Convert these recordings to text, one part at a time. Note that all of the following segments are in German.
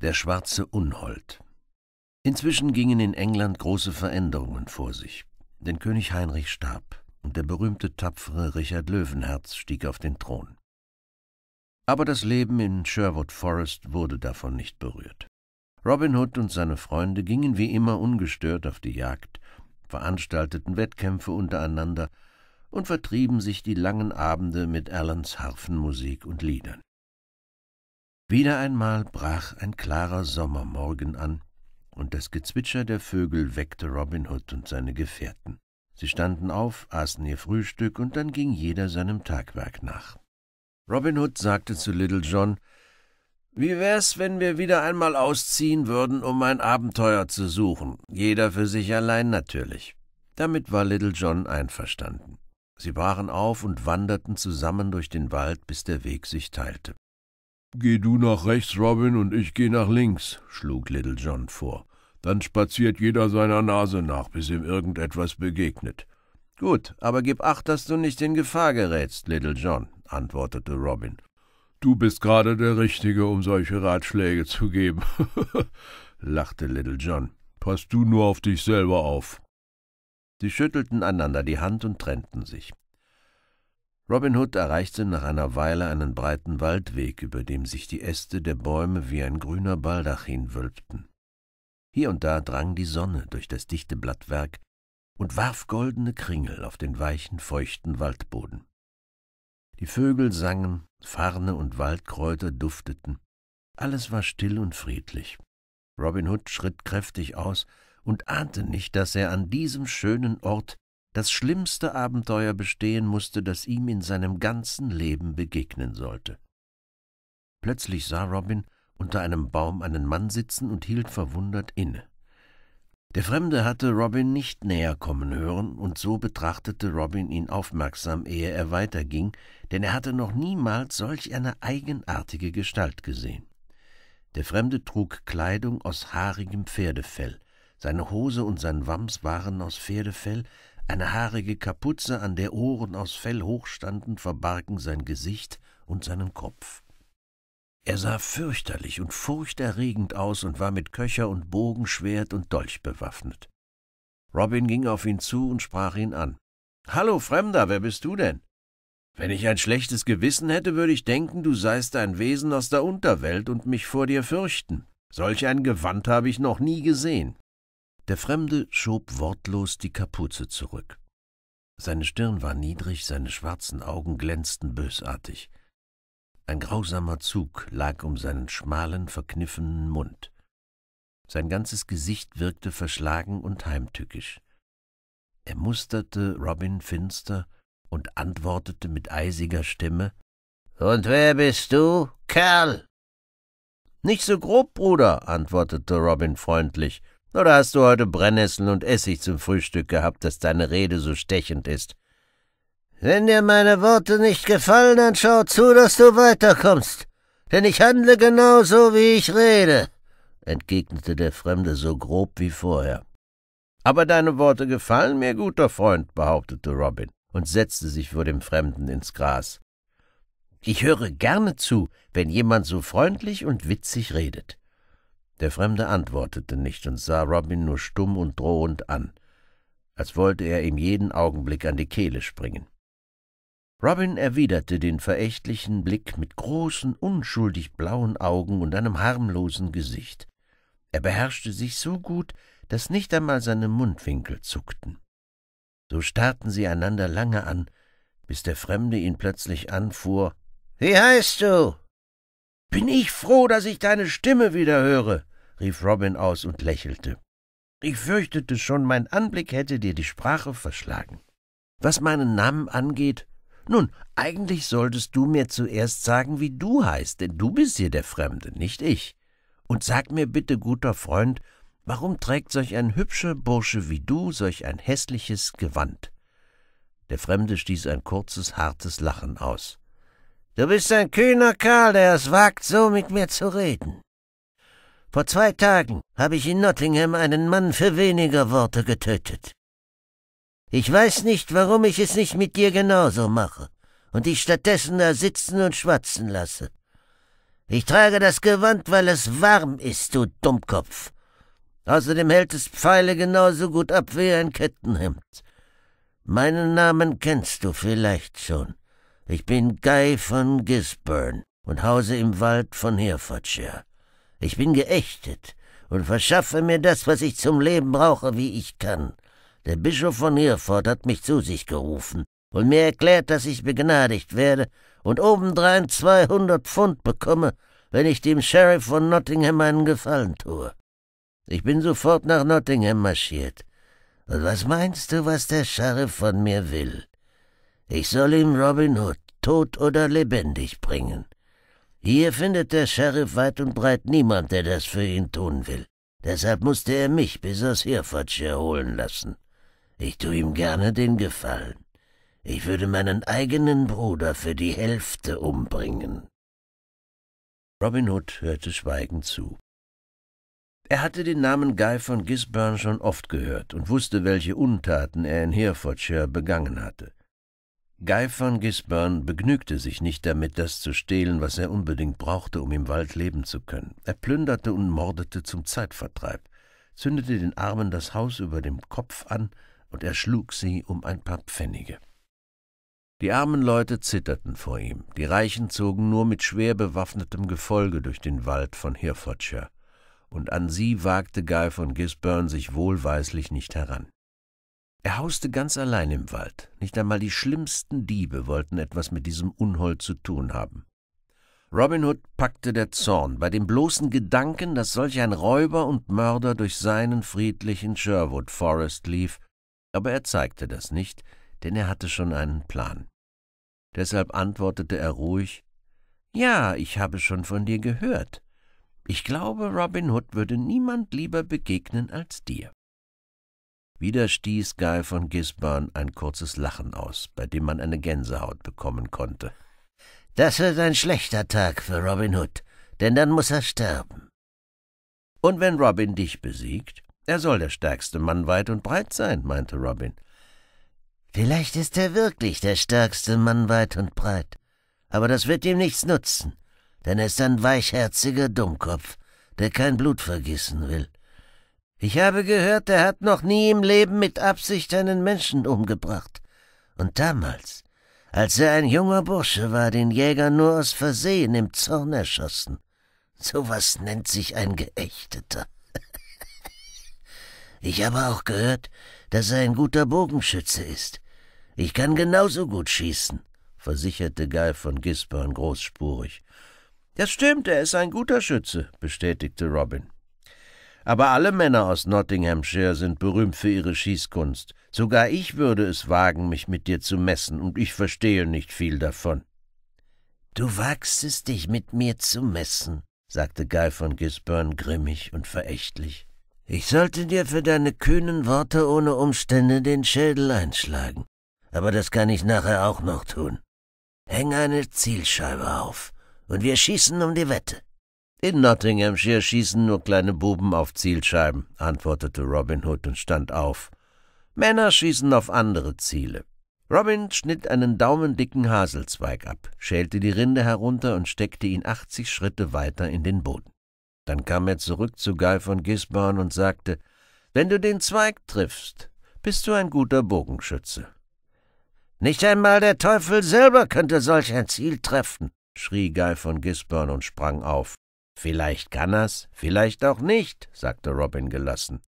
Der schwarze Unhold. Inzwischen gingen in England große Veränderungen vor sich. Denn König Heinrich starb und der berühmte tapfere Richard Löwenherz stieg auf den Thron. Aber das Leben in Sherwood Forest wurde davon nicht berührt. Robin Hood und seine Freunde gingen wie immer ungestört auf die Jagd, veranstalteten Wettkämpfe untereinander und vertrieben sich die langen Abende mit Allans Harfenmusik und Liedern. Wieder einmal brach ein klarer Sommermorgen an, und das Gezwitscher der Vögel weckte Robin Hood und seine Gefährten. Sie standen auf, aßen ihr Frühstück, und dann ging jeder seinem Tagwerk nach. Robin Hood sagte zu Little John Wie wär's, wenn wir wieder einmal ausziehen würden, um ein Abenteuer zu suchen, jeder für sich allein natürlich. Damit war Little John einverstanden. Sie brachen auf und wanderten zusammen durch den Wald, bis der Weg sich teilte. Geh du nach rechts, Robin, und ich geh nach links, schlug Little John vor. Dann spaziert jeder seiner Nase nach, bis ihm irgendetwas begegnet. Gut, aber gib acht, dass du nicht in Gefahr gerätst, Little John, antwortete Robin. Du bist gerade der Richtige, um solche Ratschläge zu geben, lachte Little John. Pass du nur auf dich selber auf. Sie schüttelten einander die Hand und trennten sich. Robin Hood erreichte nach einer Weile einen breiten Waldweg, über dem sich die Äste der Bäume wie ein grüner Baldachin wölbten. Hier und da drang die Sonne durch das dichte Blattwerk und warf goldene Kringel auf den weichen, feuchten Waldboden. Die Vögel sangen, Farne und Waldkräuter dufteten. Alles war still und friedlich. Robin Hood schritt kräftig aus und ahnte nicht, daß er an diesem schönen Ort das schlimmste Abenteuer bestehen musste, das ihm in seinem ganzen Leben begegnen sollte. Plötzlich sah Robin unter einem Baum einen Mann sitzen und hielt verwundert inne. Der Fremde hatte Robin nicht näher kommen hören, und so betrachtete Robin ihn aufmerksam, ehe er weiterging, denn er hatte noch niemals solch eine eigenartige Gestalt gesehen. Der Fremde trug Kleidung aus haarigem Pferdefell, seine Hose und sein Wams waren aus Pferdefell, eine haarige Kapuze, an der Ohren aus Fell hochstanden, verbargen sein Gesicht und seinen Kopf. Er sah fürchterlich und furchterregend aus und war mit Köcher und Bogenschwert und Dolch bewaffnet. Robin ging auf ihn zu und sprach ihn an. Hallo, Fremder, wer bist du denn? Wenn ich ein schlechtes Gewissen hätte, würde ich denken, du seist ein Wesen aus der Unterwelt und mich vor dir fürchten. Solch ein Gewand habe ich noch nie gesehen. Der Fremde schob wortlos die Kapuze zurück. Seine Stirn war niedrig, seine schwarzen Augen glänzten bösartig. Ein grausamer Zug lag um seinen schmalen, verkniffenen Mund. Sein ganzes Gesicht wirkte verschlagen und heimtückisch. Er musterte Robin finster und antwortete mit eisiger Stimme Und wer bist du, Kerl? Nicht so grob, Bruder, antwortete Robin freundlich oder hast du heute Brennnesseln und Essig zum Frühstück gehabt, dass deine Rede so stechend ist? Wenn dir meine Worte nicht gefallen, dann schau zu, dass du weiterkommst, denn ich handle genau so, wie ich rede, entgegnete der Fremde so grob wie vorher. Aber deine Worte gefallen mir, guter Freund, behauptete Robin und setzte sich vor dem Fremden ins Gras. Ich höre gerne zu, wenn jemand so freundlich und witzig redet. Der Fremde antwortete nicht und sah Robin nur stumm und drohend an, als wollte er ihm jeden Augenblick an die Kehle springen. Robin erwiderte den verächtlichen Blick mit großen, unschuldig blauen Augen und einem harmlosen Gesicht. Er beherrschte sich so gut, dass nicht einmal seine Mundwinkel zuckten. So starrten sie einander lange an, bis der Fremde ihn plötzlich anfuhr. »Wie heißt du?« »Bin ich froh, dass ich deine Stimme wieder höre!« rief Robin aus und lächelte. Ich fürchtete schon, mein Anblick hätte dir die Sprache verschlagen. Was meinen Namen angeht, nun, eigentlich solltest du mir zuerst sagen, wie du heißt, denn du bist hier der Fremde, nicht ich. Und sag mir bitte, guter Freund, warum trägt solch ein hübscher Bursche wie du solch ein hässliches Gewand? Der Fremde stieß ein kurzes, hartes Lachen aus. Du bist ein kühner Kerl, der es wagt, so mit mir zu reden. Vor zwei Tagen habe ich in Nottingham einen Mann für weniger Worte getötet. Ich weiß nicht, warum ich es nicht mit dir genauso mache und dich stattdessen da sitzen und schwatzen lasse. Ich trage das Gewand, weil es warm ist, du Dummkopf. Außerdem hält es Pfeile genauso gut ab wie ein Kettenhemd. Meinen Namen kennst du vielleicht schon. Ich bin Guy von Gisburn und hause im Wald von Herefordshire. Ich bin geächtet und verschaffe mir das, was ich zum Leben brauche, wie ich kann. Der Bischof von Hereford hat mich zu sich gerufen und mir erklärt, dass ich begnadigt werde und obendrein 200 Pfund bekomme, wenn ich dem Sheriff von Nottingham einen Gefallen tue. Ich bin sofort nach Nottingham marschiert. Und was meinst du, was der Sheriff von mir will? Ich soll ihm Robin Hood tot oder lebendig bringen. Hier findet der Sheriff weit und breit niemand, der das für ihn tun will. Deshalb musste er mich bis aus Herefordshire holen lassen. Ich tue ihm gerne den Gefallen. Ich würde meinen eigenen Bruder für die Hälfte umbringen. Robin Hood hörte schweigend zu. Er hatte den Namen Guy von Gisburn schon oft gehört und wusste, welche Untaten er in Herefordshire begangen hatte. Guy von Gisburn begnügte sich nicht damit, das zu stehlen, was er unbedingt brauchte, um im Wald leben zu können. Er plünderte und mordete zum Zeitvertreib, zündete den Armen das Haus über dem Kopf an und erschlug sie um ein paar Pfennige. Die armen Leute zitterten vor ihm, die Reichen zogen nur mit schwer bewaffnetem Gefolge durch den Wald von Herefordshire, und an sie wagte Guy von Gisburn sich wohlweislich nicht heran. Er hauste ganz allein im Wald. Nicht einmal die schlimmsten Diebe wollten etwas mit diesem Unhold zu tun haben. Robin Hood packte der Zorn bei dem bloßen Gedanken, dass solch ein Räuber und Mörder durch seinen friedlichen Sherwood Forest lief, aber er zeigte das nicht, denn er hatte schon einen Plan. Deshalb antwortete er ruhig Ja, ich habe schon von dir gehört. Ich glaube, Robin Hood würde niemand lieber begegnen als dir. Wieder stieß Guy von Gisborne ein kurzes Lachen aus, bei dem man eine Gänsehaut bekommen konnte. Das wird ein schlechter Tag für Robin Hood, denn dann muss er sterben. Und wenn Robin dich besiegt? Er soll der stärkste Mann weit und breit sein, meinte Robin. Vielleicht ist er wirklich der stärkste Mann weit und breit, aber das wird ihm nichts nutzen, denn er ist ein weichherziger Dummkopf, der kein Blut vergießen will. Ich habe gehört, er hat noch nie im Leben mit Absicht einen Menschen umgebracht. Und damals, als er ein junger Bursche war, den Jäger nur aus Versehen im Zorn erschossen. Sowas nennt sich ein Geächteter. ich habe auch gehört, dass er ein guter Bogenschütze ist. Ich kann genauso gut schießen, versicherte Guy von Gisborne großspurig. Das stimmt, er ist ein guter Schütze, bestätigte Robin. Aber alle Männer aus Nottinghamshire sind berühmt für ihre Schießkunst. Sogar ich würde es wagen, mich mit dir zu messen, und ich verstehe nicht viel davon. Du wagst es, dich mit mir zu messen, sagte Guy von Gisburn grimmig und verächtlich. Ich sollte dir für deine kühnen Worte ohne Umstände den Schädel einschlagen. Aber das kann ich nachher auch noch tun. Häng eine Zielscheibe auf, und wir schießen um die Wette. In Nottinghamshire schießen nur kleine Buben auf Zielscheiben, antwortete Robin Hood und stand auf. Männer schießen auf andere Ziele. Robin schnitt einen daumendicken Haselzweig ab, schälte die Rinde herunter und steckte ihn achtzig Schritte weiter in den Boden. Dann kam er zurück zu Guy von Gisborne und sagte, »Wenn du den Zweig triffst, bist du ein guter Bogenschütze.« »Nicht einmal der Teufel selber könnte solch ein Ziel treffen«, schrie Guy von Gisborne und sprang auf. Vielleicht kann er's, vielleicht auch nicht, sagte Robin gelassen.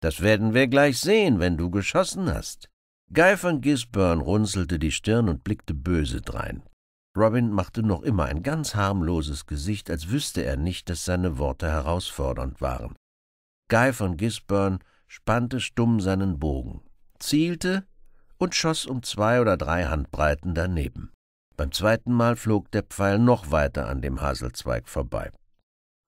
Das werden wir gleich sehen, wenn du geschossen hast. Guy von Gisburn runzelte die Stirn und blickte böse drein. Robin machte noch immer ein ganz harmloses Gesicht, als wüsste er nicht, dass seine Worte herausfordernd waren. Guy von Gisburn spannte stumm seinen Bogen, zielte und schoss um zwei oder drei Handbreiten daneben. Beim zweiten Mal flog der Pfeil noch weiter an dem Haselzweig vorbei.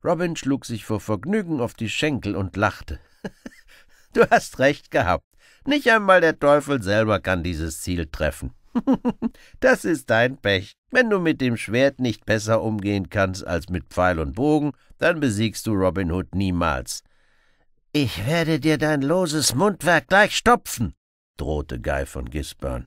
Robin schlug sich vor Vergnügen auf die Schenkel und lachte. du hast recht gehabt. Nicht einmal der Teufel selber kann dieses Ziel treffen. das ist dein Pech. Wenn du mit dem Schwert nicht besser umgehen kannst als mit Pfeil und Bogen, dann besiegst du Robin Hood niemals. Ich werde dir dein loses Mundwerk gleich stopfen, drohte Guy von Gisburn.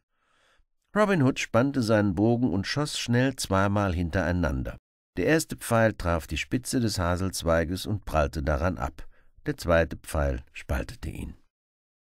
Robin Hood spannte seinen Bogen und schoss schnell zweimal hintereinander. Der erste Pfeil traf die Spitze des Haselzweiges und prallte daran ab. Der zweite Pfeil spaltete ihn.